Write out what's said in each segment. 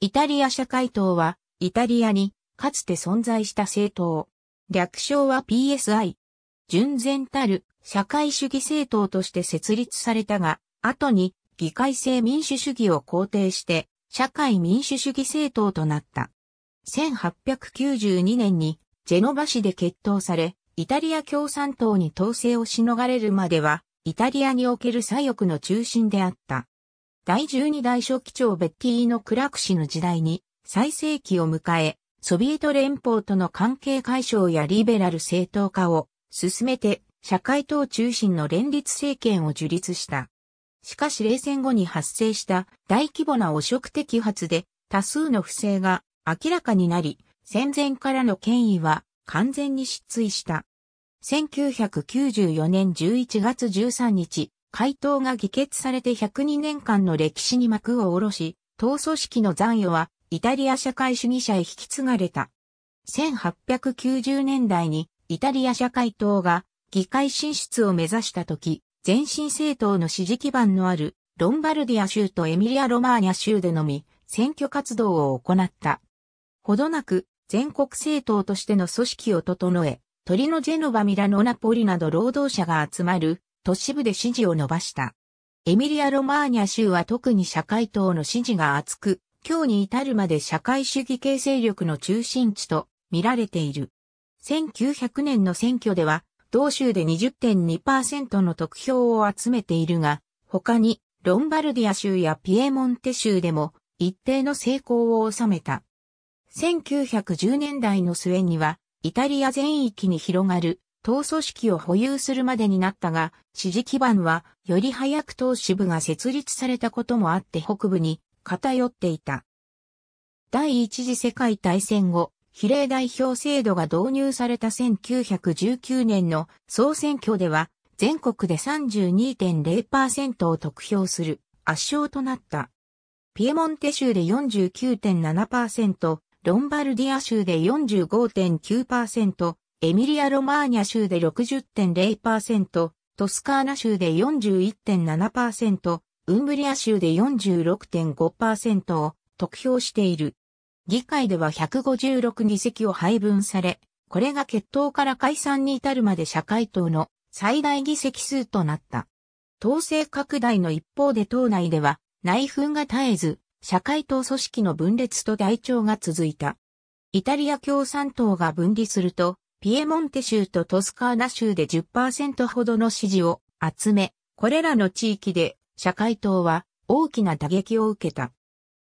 イタリア社会党は、イタリアに、かつて存在した政党。略称は PSI。純然たる社会主義政党として設立されたが、後に議会制民主主義を肯定して社会民主主義政党となった。1892年にジェノバ市で決闘され、イタリア共産党に統制をしのがれるまでは、イタリアにおける左翼の中心であった。第12代初期長ベッティーノ・クラクシの時代に最盛期を迎え、ソビエト連邦との関係解消やリベラル正当化を進めて社会党中心の連立政権を樹立した。しかし冷戦後に発生した大規模な汚職摘発で多数の不正が明らかになり、戦前からの権威は完全に失墜した。1994年11月13日、回答が議決されて102年間の歴史に幕を下ろし、党組織の残余はイタリア社会主義者へ引き継がれた。1890年代にイタリア社会党が議会進出を目指した時、前進政党の支持基盤のあるロンバルディア州とエミリア・ロマーニャ州でのみ選挙活動を行った。ほどなく全国政党としての組織を整え、トリノ・ジェノバ・ミラノ・ナポリなど労働者が集まる都市部で支持を伸ばした。エミリア・ロマーニャ州は特に社会党の支持が厚く、今日に至るまで社会主義系勢力の中心地と見られている。1900年の選挙では、同州で20.2%の得票を集めているが、他にロンバルディア州やピエモンテ州でも一定の成功を収めた。1910年代の末には、イタリア全域に広がる党組織を保有するまでになったが、支持基盤はより早く党支部が設立されたこともあって北部に偏っていた。第一次世界大戦後、比例代表制度が導入された1919年の総選挙では、全国で32.0%を得票する圧勝となった。ピエモンテ州で49.7%、ロンバルディア州で45.9%、エミリア・ロマーニャ州で60.0%、トスカーナ州で41.7%、ウンブリア州で46.5%を得票している。議会では156議席を配分され、これが決闘から解散に至るまで社会党の最大議席数となった。統制拡大の一方で党内では内紛が絶えず、社会党組織の分裂と台帳が続いた。イタリア共産党が分離すると、ピエモンテ州とトスカーナ州で10%ほどの支持を集め、これらの地域で社会党は大きな打撃を受けた。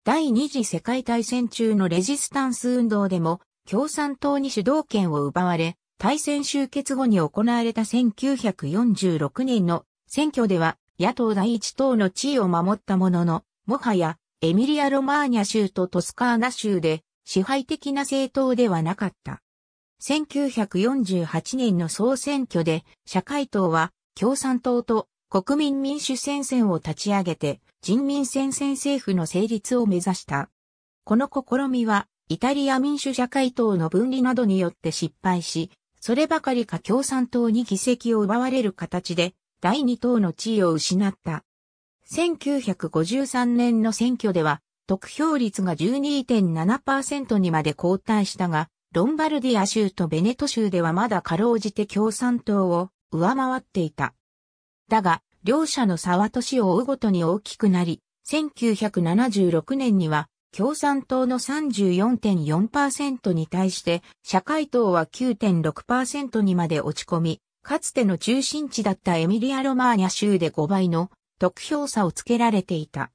第二次世界大戦中のレジスタンス運動でも共産党に主導権を奪われ、大戦終結後に行われた1946年の選挙では野党第一党の地位を守ったものの、もはやエミリア・ロマーニャ州とトスカーナ州で支配的な政党ではなかった。1948年の総選挙で社会党は共産党と国民民主戦線を立ち上げて人民戦線政府の成立を目指した。この試みはイタリア民主社会党の分離などによって失敗し、そればかりか共産党に議席を奪われる形で第二党の地位を失った。1953年の選挙では得票率が12.7%にまで後退したが、ロンバルディア州とベネト州ではまだかろうじて共産党を上回っていた。だが、両者の差は年を追うごとに大きくなり、1976年には共産党の34.4%に対して社会党は9.6%にまで落ち込み、かつての中心地だったエミリア・ロマーニャ州で5倍の得票差をつけられていた。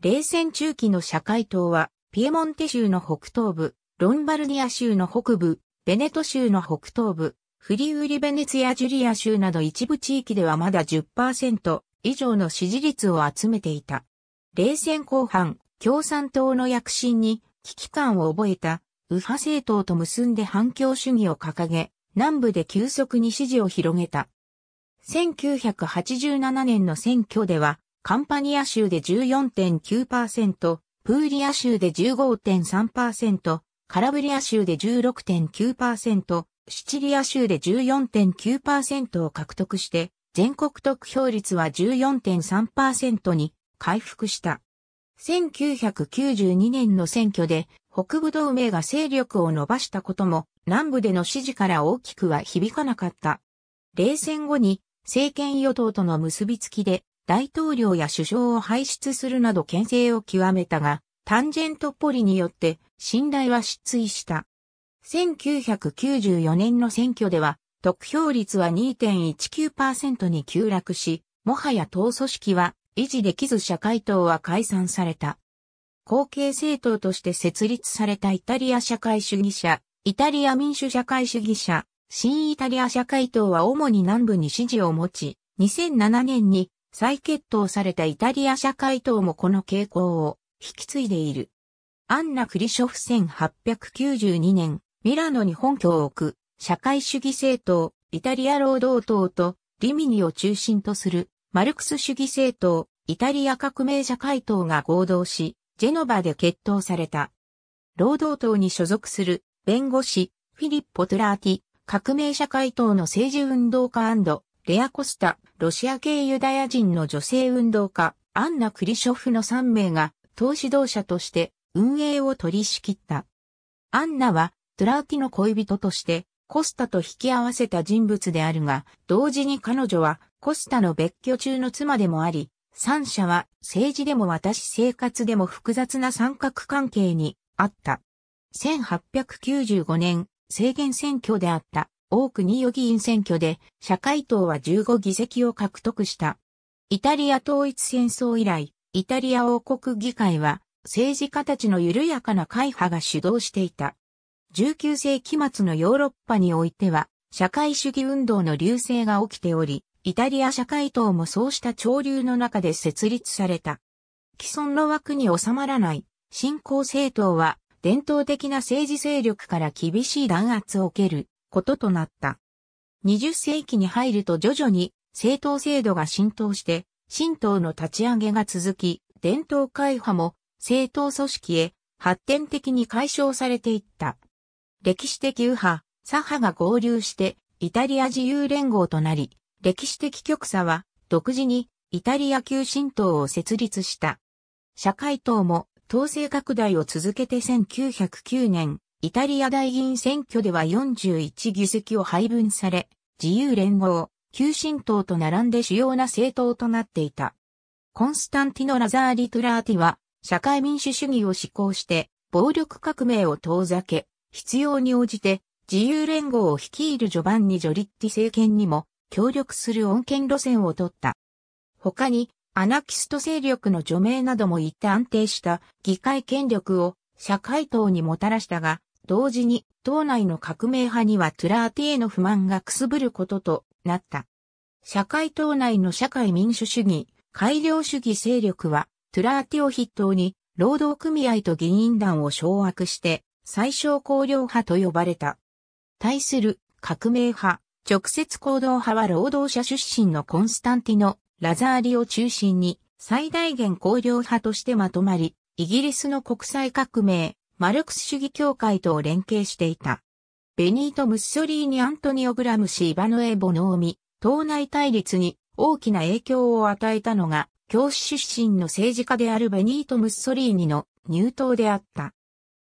冷戦中期の社会党はピエモンテ州の北東部、ロンバルディア州の北部、ベネト州の北東部、フリウリベネツィア・ジュリア州など一部地域ではまだ10%以上の支持率を集めていた。冷戦後半、共産党の躍進に危機感を覚えた右派政党と結んで反共主義を掲げ、南部で急速に支持を広げた。1987年の選挙では、カンパニア州で14.9%、プーリア州で15.3%、カラブリア州で16.9%、シチリア州で14.9%を獲得して、全国得票率は14.3%に回復した。1992年の選挙で北部同盟が勢力を伸ばしたことも南部での支持から大きくは響かなかった。冷戦後に政権与党との結びつきで大統領や首相を輩出するなど牽制を極めたが、タンジェントポリによって信頼は失墜した。1994年の選挙では、得票率は2.19%に急落し、もはや党組織は維持できず社会党は解散された。後継政党として設立されたイタリア社会主義者、イタリア民主社会主義者、新イタリア社会党は主に南部に支持を持ち、2007年に再決闘されたイタリア社会党もこの傾向を引き継いでいる。アンナ・クリショフ1892年、ミラノに本拠を置く、社会主義政党、イタリア労働党と、リミニを中心とする、マルクス主義政党、イタリア革命社会党が合同し、ジェノバで決闘された。労働党に所属する、弁護士、フィリッポ・トラーティ、革命社会党の政治運動家レア・コスタ、ロシア系ユダヤ人の女性運動家、アンナ・クリショフの3名が、党指導者として運営を取り仕切った。アンナはトラウティの恋人としてコスタと引き合わせた人物であるが、同時に彼女はコスタの別居中の妻でもあり、三者は政治でも私生活でも複雑な三角関係にあった。1895年、制限選挙であった多くに予議員選挙で社会党は15議席を獲得した。イタリア統一戦争以来、イタリア王国議会は政治家たちの緩やかな会派が主導していた。19世紀末のヨーロッパにおいては社会主義運動の流星が起きており、イタリア社会党もそうした潮流の中で設立された。既存の枠に収まらない新興政党は伝統的な政治勢力から厳しい弾圧を受けることとなった。20世紀に入ると徐々に政党制度が浸透して新党の立ち上げが続き、伝統会派も政党組織へ発展的に解消されていった。歴史的右派、左派が合流してイタリア自由連合となり、歴史的極左は独自にイタリア旧新党を設立した。社会党も統制拡大を続けて1909年、イタリア大議員選挙では41議席を配分され、自由連合、旧神党と並んで主要な政党となっていた。コンスタンティノ・ラザーリ・トゥラーティは、社会民主主義を施行して、暴力革命を遠ざけ、必要に応じて、自由連合を率いるジョバンニ・ジョリッティ政権にも、協力する穏健路線を取った。他に、アナキスト勢力の除名などもって安定した議会権力を社会党にもたらしたが、同時に党内の革命派にはトゥラーティへの不満がくすぶることとなった。社会党内の社会民主主義、改良主義勢力は、トゥラーティを筆頭に、労働組合と議員団を掌握して、最小公領派と呼ばれた。対する、革命派、直接行動派は労働者出身のコンスタンティノ・ラザーリを中心に、最大限公領派としてまとまり、イギリスの国際革命、マルクス主義協会と連携していた。ベニート・ムッソリーニ・アントニオ・グラムシー・バノエ・ボノーミ、党内対立に大きな影響を与えたのが、教師出身の政治家であるベニート・ムッソリーニの入党であった。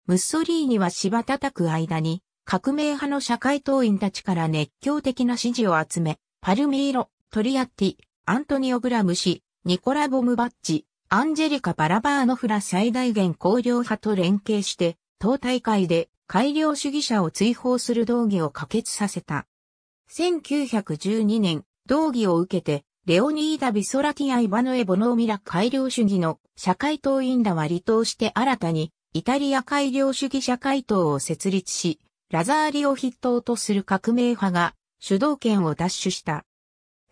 ムッソリーニは芝叩く間に、革命派の社会党員たちから熱狂的な支持を集め、パルミーロ、トリアッティ、アントニオ・グラム氏、ニコラ・ボムバッチ、アンジェリカ・バラバーノフラ最大限公領派と連携して、党大会で改良主義者を追放する動議を可決させた。1912年、動議を受けて、レオニーダ・ビソラティア・イバノエ・ボノーミラ改良主義の社会党員らは離党して新たにイタリア改良主義社会党を設立し、ラザーリを筆頭とする革命派が主導権を奪取した。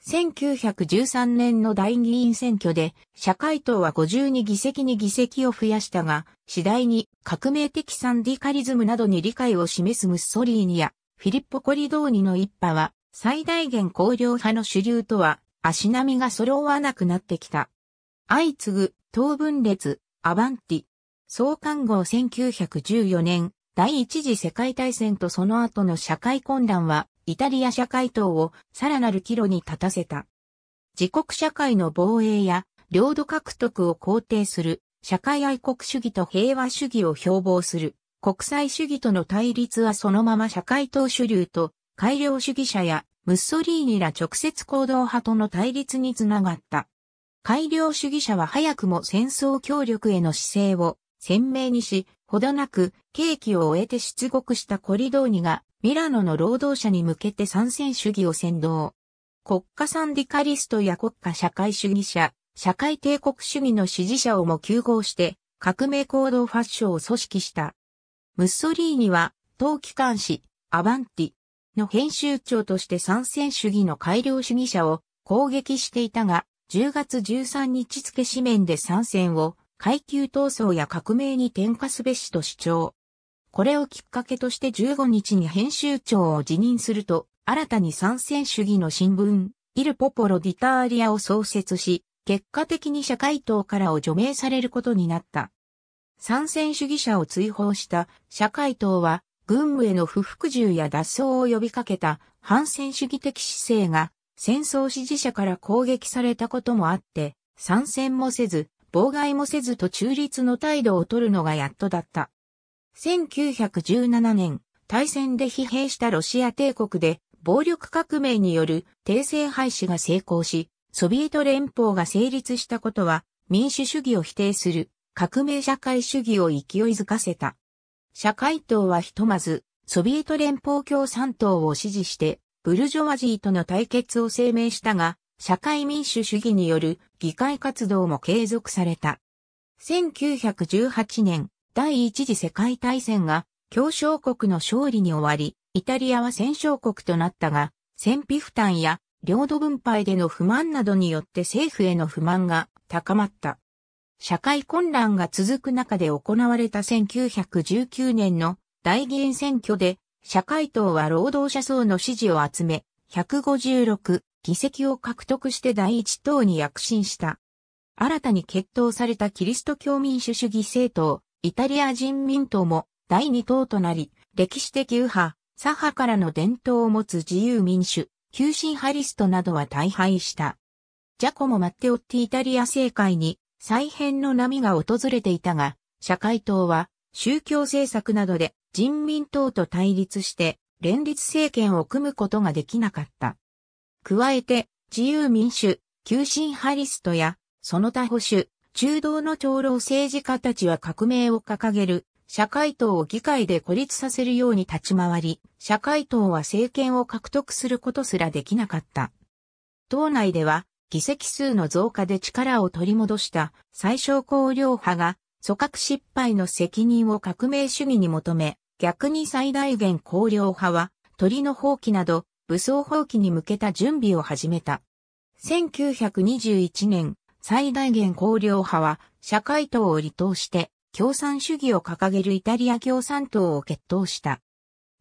1913年の大議員選挙で、社会党は52議席に議席を増やしたが、次第に革命的サンディカリズムなどに理解を示すムッソリーニや、フィリッポ・コリドーニの一派は、最大限公領派の主流とは、足並みが揃わなくなってきた。相次ぐ、党分裂、アバンティ、創刊号1914年、第一次世界大戦とその後の社会混乱は、イタリア社会党をさらなる岐路に立たせた。自国社会の防衛や領土獲得を肯定する社会愛国主義と平和主義を標榜する国際主義との対立はそのまま社会党主流と改良主義者やムッソリーニら直接行動派との対立につながった。改良主義者は早くも戦争協力への姿勢を鮮明にし、ほどなく、刑期を終えて出国したコリドーニが、ミラノの労働者に向けて参戦主義を先導。国家サンディカリストや国家社会主義者、社会帝国主義の支持者をも休合して、革命行動ファッションを組織した。ムッソリーニは、当機関誌、アバンティの編集長として参戦主義の改良主義者を攻撃していたが、10月13日付紙面で参戦を階級闘争や革命に転嫁すべしと主張。これをきっかけとして15日に編集長を辞任すると、新たに参戦主義の新聞、イルポポロディターリアを創設し、結果的に社会党からを除名されることになった。参戦主義者を追放した社会党は、軍務への不服従や脱走を呼びかけた反戦主義的姿勢が戦争支持者から攻撃されたこともあって、参戦もせず、妨害もせずと中立の態度を取るのがやっとだった。1917年、大戦で疲弊したロシア帝国で暴力革命による帝政廃止が成功し、ソビエト連邦が成立したことは民主主義を否定する革命社会主義を勢いづかせた。社会党はひとまずソビエト連邦共産党を支持してブルジョワジーとの対決を声明したが、社会民主主義による議会活動も継続された。1918年、第一次世界大戦が協商国の勝利に終わり、イタリアは戦勝国となったが、戦費負担や領土分配での不満などによって政府への不満が高まった。社会混乱が続く中で行われた1919年の大議員選挙で社会党は労働者層の支持を集め、156議席を獲得して第一党に躍進した。新たに決闘されたキリスト教民主主義政党、イタリア人民党も第二党となり、歴史的右派、左派からの伝統を持つ自由民主、急進ハリストなどは大敗した。ジャコモ・マッテオッティイタリア政界に再編の波が訪れていたが、社会党は宗教政策などで人民党と対立して連立政権を組むことができなかった。加えて、自由民主、急進ハリストや、その他保守、中道の長老政治家たちは革命を掲げる、社会党を議会で孤立させるように立ち回り、社会党は政権を獲得することすらできなかった。党内では、議席数の増加で力を取り戻した最小公領派が、組閣失敗の責任を革命主義に求め、逆に最大限公領派は、鳥の放棄など、武装放棄に向けた準備を始めた。1921年、最大限公領派は社会党を離党して共産主義を掲げるイタリア共産党を決闘した。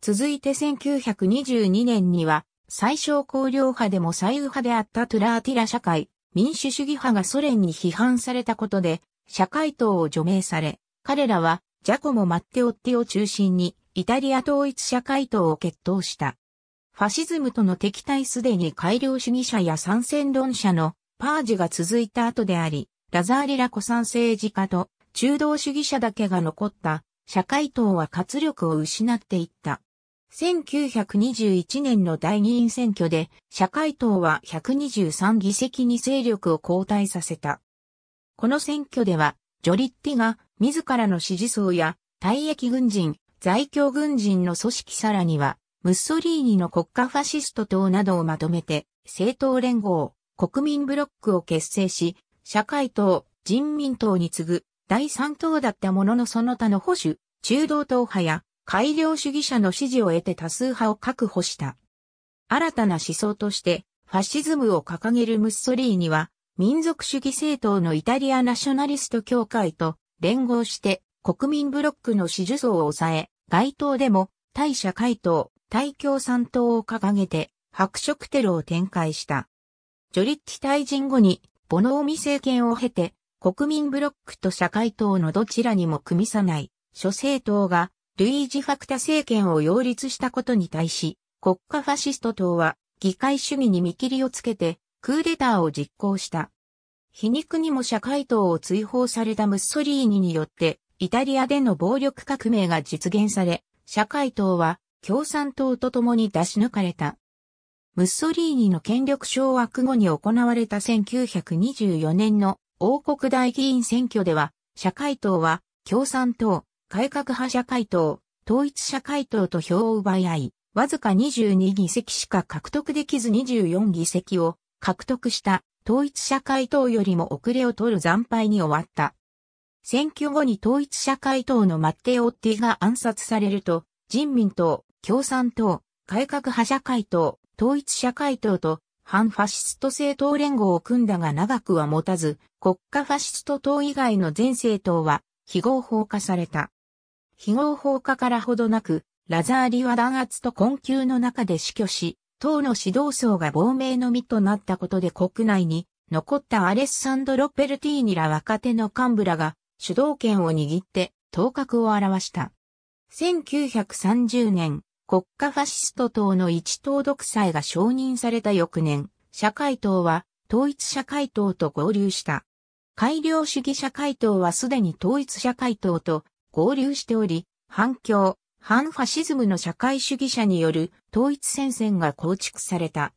続いて1922年には最小公領派でも左右派であったトゥラーティラ社会、民主主義派がソ連に批判されたことで社会党を除名され、彼らはジャコモ・マッテオッティを中心にイタリア統一社会党を決闘した。ファシズムとの敵対すでに改良主義者や参戦論者のパージが続いた後であり、ラザーリラ古参政治家と中道主義者だけが残った社会党は活力を失っていった。1921年の大議員選挙で社会党は123議席に勢力を後退させた。この選挙では、ジョリッティが自らの支持層や退役軍人、在京軍人の組織さらにはムッソリーニの国家ファシスト党などをまとめて、政党連合、国民ブロックを結成し、社会党、人民党に次ぐ第三党だったもののその他の保守、中道党派や改良主義者の支持を得て多数派を確保した。新たな思想として、ファシズムを掲げるムッソリーニは、民族主義政党のイタリアナショナリスト協会と連合して国民ブロックの支持層を抑え、街頭でも対社会党、大共産党を掲げて白色テロを展開した。ジョリッチ退陣後にボノーミ政権を経て国民ブロックと社会党のどちらにも組みさない諸政党がルイージ・ファクタ政権を擁立したことに対し国家ファシスト党は議会主義に見切りをつけてクーデターを実行した。皮肉にも社会党を追放されたムッソリーニによってイタリアでの暴力革命が実現され、社会党は共産党と共に出し抜かれた。ムッソリーニの権力掌握後に行われた1924年の王国大議員選挙では、社会党は共産党、改革派社会党、統一社会党と票を奪い合い、わずか22議席しか獲得できず24議席を獲得した統一社会党よりも遅れを取る惨敗に終わった。選挙後に統一社会党のマッテオッティが暗殺されると、人民党、共産党、改革派社会党、統一社会党と反ファシスト政党連合を組んだが長くは持たず、国家ファシスト党以外の全政党は非合法化された。非合法化からほどなく、ラザーリは弾圧と困窮の中で死去し、党の指導層が亡命の身となったことで国内に残ったアレッサンドロ・ペルティーニら若手の幹部らが主導権を握って頭角を現した。1930年、国家ファシスト党の一党独裁が承認された翌年、社会党は統一社会党と合流した。改良主義社会党はすでに統一社会党と合流しており、反共、反ファシズムの社会主義者による統一戦線が構築された。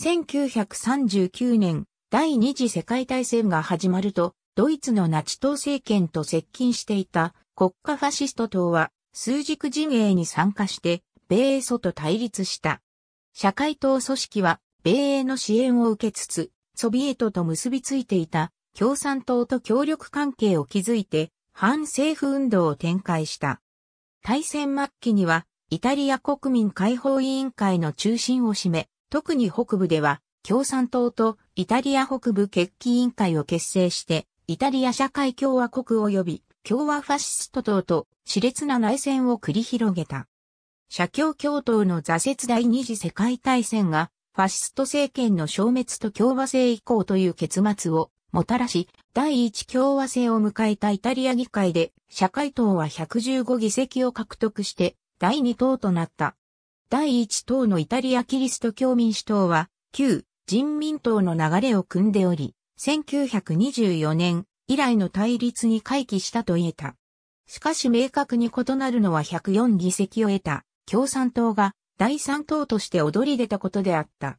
1939年、第二次世界大戦が始まると、ドイツのナチ党政権と接近していた国家ファシスト党は、数軸陣営に参加して、米英祖と対立した。社会党組織は、米英の支援を受けつつ、ソビエトと結びついていた共産党と協力関係を築いて、反政府運動を展開した。大戦末期には、イタリア国民解放委員会の中心を占め、特に北部では、共産党とイタリア北部決起委員会を結成して、イタリア社会共和国及び共和ファシスト党と熾烈な内戦を繰り広げた。社協共闘の挫折第二次世界大戦が、ファシスト政権の消滅と共和制以降という結末をもたらし、第一共和制を迎えたイタリア議会で、社会党は115議席を獲得して、第二党となった。第一党のイタリアキリスト教民主党は、旧人民党の流れを組んでおり、1924年以来の対立に回帰したと言えた。しかし明確に異なるのは104議席を得た共産党が第三党として躍り出たことであった。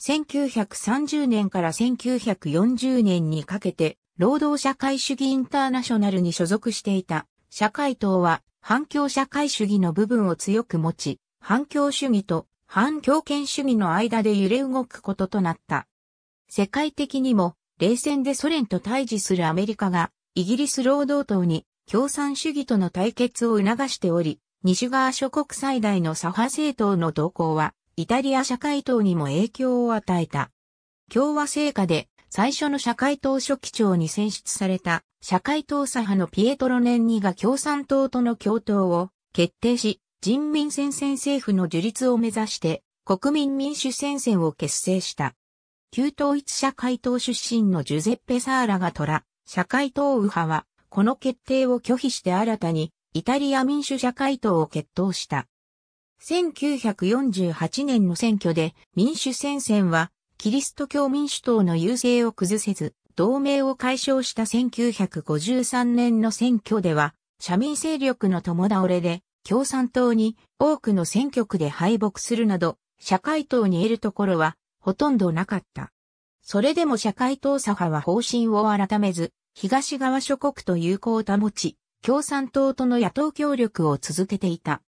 1930年から1940年にかけて、労働社会主義インターナショナルに所属していた社会党は反共社会主義の部分を強く持ち、反共主義と反共権主義の間で揺れ動くこととなった。世界的にも冷戦でソ連と対峙するアメリカがイギリス労働党に共産主義との対決を促しており、西側諸国最大の左派政党の動向は、イタリア社会党にも影響を与えた。共和政下で最初の社会党書記長に選出された社会党左派のピエトロ・ネンニが共産党との共闘を決定し、人民戦線政府の樹立を目指して国民民主戦線を結成した。旧統一社会党出身のジュゼッペ・サーラがトラ、社会党右派は、この決定を拒否して新たにイタリア民主社会党を決闘した。1948年の選挙で民主戦線はキリスト教民主党の優勢を崩せず、同盟を解消した1953年の選挙では、社民勢力の共倒れで、共産党に多くの選挙区で敗北するなど、社会党に得るところはほとんどなかった。それでも社会党左派は方針を改めず、東側諸国と友好を保ち、共産党との野党協力を続けていた。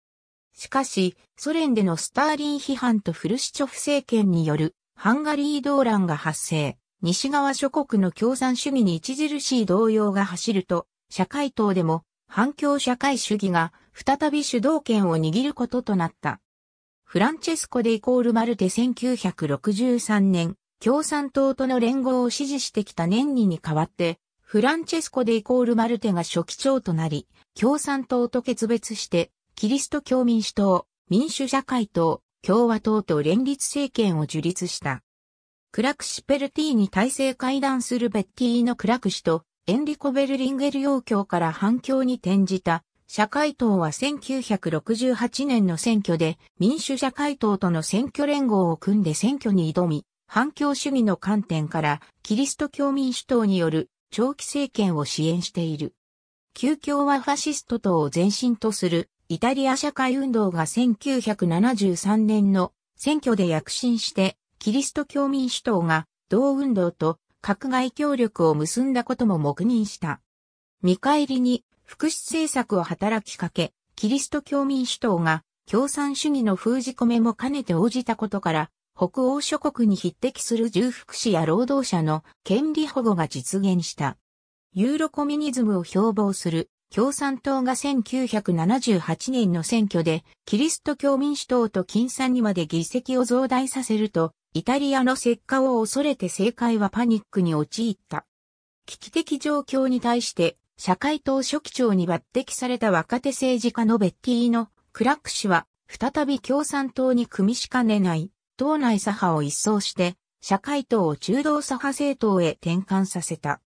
しかし、ソ連でのスターリン批判とフルシチョフ政権によるハンガリー動乱が発生、西側諸国の共産主義に著しい動揺が走ると、社会党でも反共社会主義が再び主導権を握ることとなった。フランチェスコ・デ・イコール・マルテ1963年、共産党との連合を支持してきた年にに代わって、フランチェスコ・でイコール・マルテが書記長となり、共産党と決別して、キリスト教民主党、民主社会党、共和党と連立政権を樹立した。クラクシ・ペルティに体制会談するベッティーのクラクシとエンリコ・ベルリンゲル要教から反響に転じた社会党は1968年の選挙で民主社会党との選挙連合を組んで選挙に挑み、反共主義の観点からキリスト教民主党による長期政権を支援している。旧共和ファシスト党を前身とするイタリア社会運動が1973年の選挙で躍進して、キリスト教民主党が同運動と格外協力を結んだことも黙認した。見返りに福祉政策を働きかけ、キリスト教民主党が共産主義の封じ込めも兼ねて応じたことから、北欧諸国に匹敵する重福祉や労働者の権利保護が実現した。ユーロコミニズムを標榜する共産党が1978年の選挙でキリスト教民主党と金産にまで議席を増大させると、イタリアの石化を恐れて政界はパニックに陥った。危機的状況に対して社会党書記長に抜擢された若手政治家のベッティーのクラック氏は再び共産党に組みしかねない党内左派を一掃して、社会党を中道左派政党へ転換させた。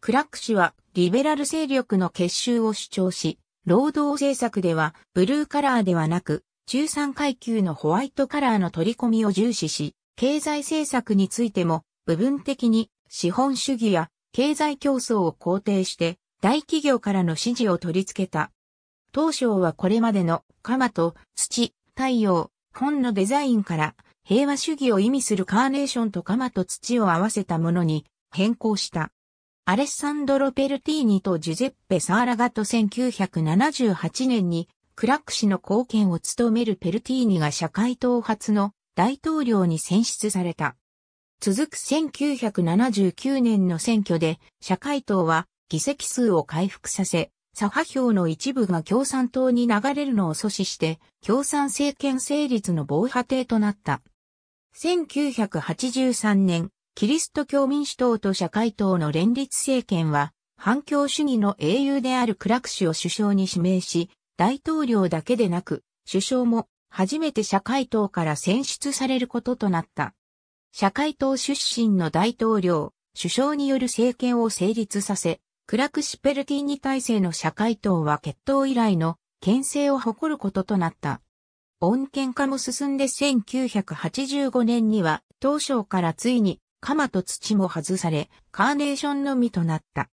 クラック氏はリベラル勢力の結集を主張し、労働政策ではブルーカラーではなく、中産階級のホワイトカラーの取り込みを重視し、経済政策についても部分的に資本主義や経済競争を肯定して大企業からの支持を取り付けた。当初はこれまでの鎌と土、太陽、本のデザインから平和主義を意味するカーネーションと鎌と土を合わせたものに変更した。アレッサンドロ・ペルティーニとジュゼッペ・サーラガと1978年にクラック氏の貢献を務めるペルティーニが社会党初の大統領に選出された。続く1979年の選挙で社会党は議席数を回復させ、左派票の一部が共産党に流れるのを阻止して、共産政権成立の防波堤となった。1983年、キリスト教民主党と社会党の連立政権は、反共主義の英雄であるクラク氏を首相に指名し、大統領だけでなく、首相も初めて社会党から選出されることとなった。社会党出身の大統領、首相による政権を成立させ、クラクシペルティーニ体制の社会党は決闘以来の牽制を誇ることとなった。恩健化も進んで1985年には、当初からついに、鎌と土も外され、カーネーションのみとなった。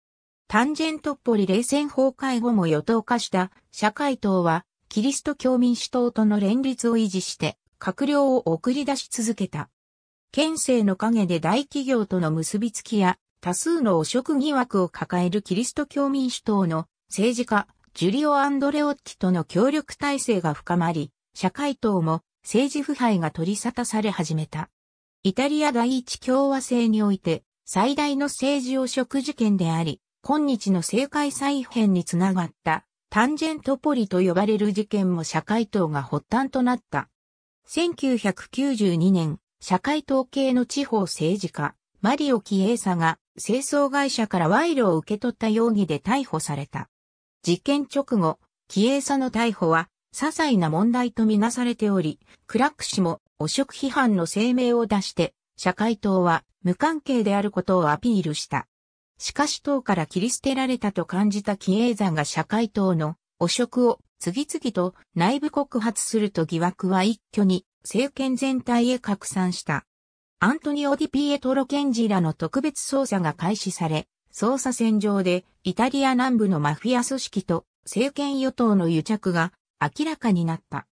タンジェントッポリ冷戦崩壊後も与党化した社会党は、キリスト教民主党との連立を維持して、閣僚を送り出し続けた。県政の陰で大企業との結びつきや、多数の汚職疑惑を抱えるキリスト教民主党の政治家、ジュリオ・アンドレオッティとの協力体制が深まり、社会党も政治腐敗が取り沙汰され始めた。イタリア第一共和制において最大の政治汚職事件であり、今日の政界再編につながったタンジェントポリと呼ばれる事件も社会党が発端となった。1992年、社会党系の地方政治家、マリオ・キエーサが清掃会社から賄賂を受け取った容疑で逮捕された。事件直後、キエーサの逮捕は些細な問題とみなされており、クラック氏も汚職批判の声明を出して、社会党は無関係であることをアピールした。しかし党から切り捨てられたと感じたキエーザンが社会党の汚職を次々と内部告発すると疑惑は一挙に政権全体へ拡散した。アントニオ・ディ・ピエトロ・ケンジらの特別捜査が開始され、捜査線上でイタリア南部のマフィア組織と政権与党の癒着が明らかになった。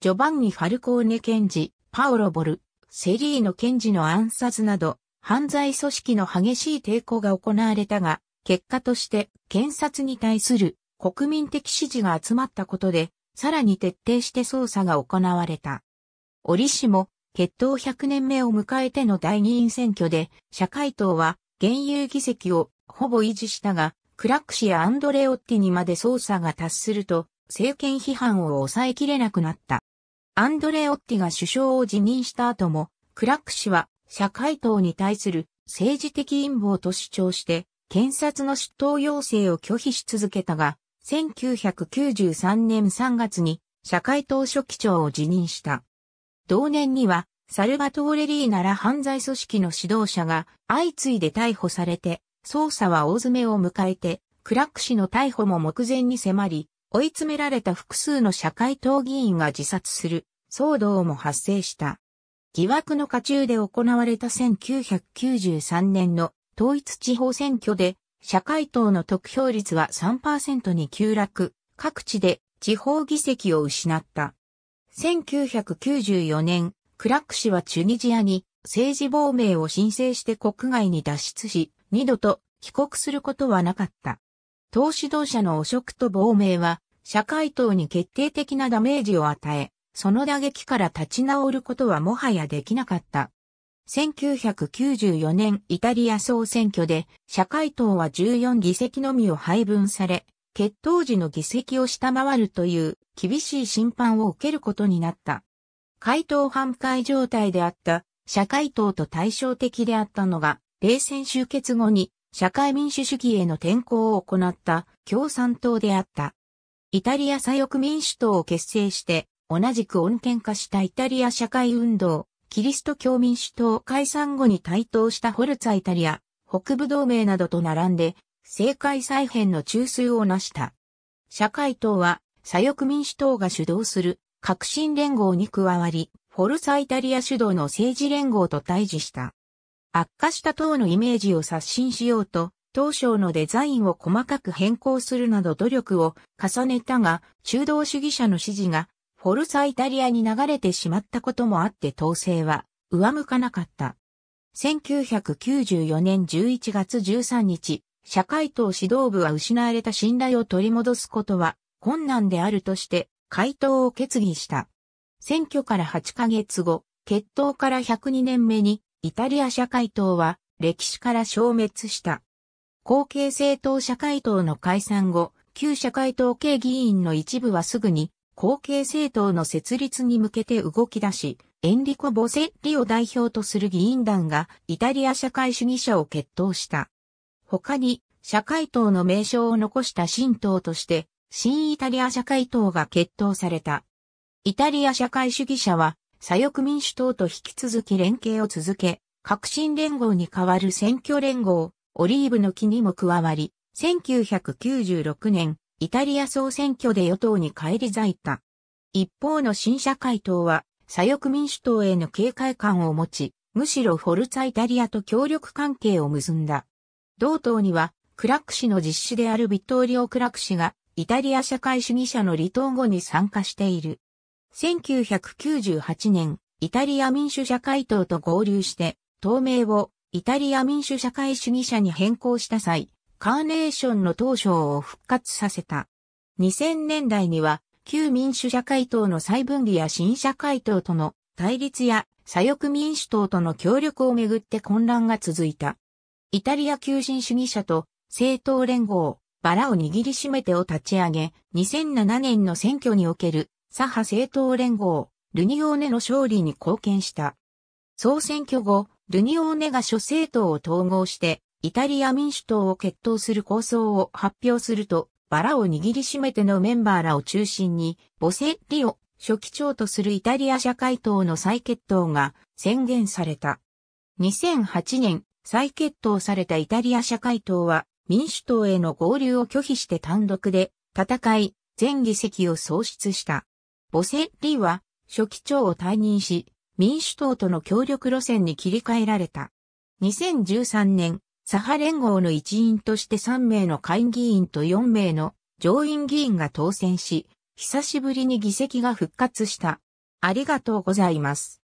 ジョバンニ・ファルコーネ検事、パオロ・ボル、セリーノ検事の暗殺など、犯罪組織の激しい抵抗が行われたが、結果として検察に対する国民的支持が集まったことで、さらに徹底して捜査が行われた。折しも、決闘100年目を迎えての第二院選挙で、社会党は、現有議席をほぼ維持したが、クラクシやアンドレオッティにまで捜査が達すると、政権批判を抑えきれなくなった。アンドレ・オッティが首相を辞任した後も、クラック氏は社会党に対する政治的陰謀と主張して、検察の出頭要請を拒否し続けたが、1993年3月に社会党書記長を辞任した。同年には、サルバトーレ・リーなら犯罪組織の指導者が相次いで逮捕されて、捜査は大詰めを迎えて、クラック氏の逮捕も目前に迫り、追い詰められた複数の社会党議員が自殺する騒動も発生した。疑惑の下中で行われた1993年の統一地方選挙で社会党の得票率は3%に急落、各地で地方議席を失った。1994年、クラック氏はチュニジアに政治亡命を申請して国外に脱出し、二度と帰国することはなかった。党指導者の汚職と亡命は、社会党に決定的なダメージを与え、その打撃から立ち直ることはもはやできなかった。1994年イタリア総選挙で社会党は14議席のみを配分され、決闘時の議席を下回るという厳しい審判を受けることになった。回答反対状態であった社会党と対照的であったのが、冷戦終結後に社会民主主義への転向を行った共産党であった。イタリア左翼民主党を結成して、同じく穏健化したイタリア社会運動、キリスト教民主党解散後に台頭したホルツァイタリア、北部同盟などと並んで、政界再編の中枢を成した。社会党は、左翼民主党が主導する革新連合に加わり、フォルツァイタリア主導の政治連合と対峙した。悪化した塔のイメージを刷新しようと、当初のデザインを細かく変更するなど努力を重ねたが、中道主義者の支持がフォルサイタリアに流れてしまったこともあって統制は上向かなかった。1994年11月13日、社会党指導部は失われた信頼を取り戻すことは困難であるとして回答を決議した。選挙から8ヶ月後、決闘から102年目にイタリア社会党は歴史から消滅した。後継政党社会党の解散後、旧社会党系議員の一部はすぐに後継政党の設立に向けて動き出し、エンリコ・ボセッリを代表とする議員団がイタリア社会主義者を決闘した。他に、社会党の名称を残した新党として、新イタリア社会党が決闘された。イタリア社会主義者は左翼民主党と引き続き連携を続け、革新連合に代わる選挙連合、オリーブの木にも加わり、1996年、イタリア総選挙で与党に返り咲いた。一方の新社会党は、左翼民主党への警戒感を持ち、むしろフォルツァイタリアと協力関係を結んだ。同党には、クラック氏の実施であるビットーリオ・クラック氏が、イタリア社会主義者の離党後に参加している。1998年、イタリア民主社会党と合流して、党名をイタリア民主社会主義者に変更した際、カーネーションの当初を復活させた。2000年代には、旧民主社会党の再分離や新社会党との対立や左翼民主党との協力をめぐって混乱が続いた。イタリア求人主義者と政党連合、バラを握りしめてを立ち上げ、2007年の選挙における左派政党連合、ルニオーネの勝利に貢献した。総選挙後、ルニオーネが諸政党を統合して、イタリア民主党を決闘する構想を発表すると、バラを握りしめてのメンバーらを中心に、ボセッリを初期長とするイタリア社会党の再決闘が宣言された。2008年、再決闘されたイタリア社会党は、民主党への合流を拒否して単独で戦い、全議席を喪失した。ボセッは、初期長を退任し、民主党との協力路線に切り替えられた。2013年、左派連合の一員として3名の下院議員と4名の上院議員が当選し、久しぶりに議席が復活した。ありがとうございます。